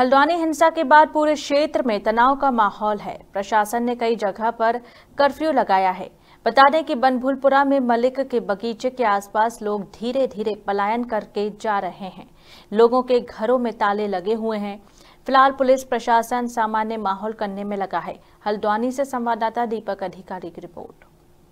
हल्द्वानी हिंसा के बाद पूरे क्षेत्र में तनाव का माहौल है प्रशासन ने कई जगह पर कर्फ्यू लगाया है बता दें कि बनभुलपुरा में मलिक के बगीचे के आसपास लोग धीरे धीरे पलायन करके जा रहे हैं लोगों के घरों में ताले लगे हुए हैं फिलहाल पुलिस प्रशासन सामान्य माहौल करने में लगा है हल्द्वानी से संवाददाता दीपक अधिकारी की रिपोर्ट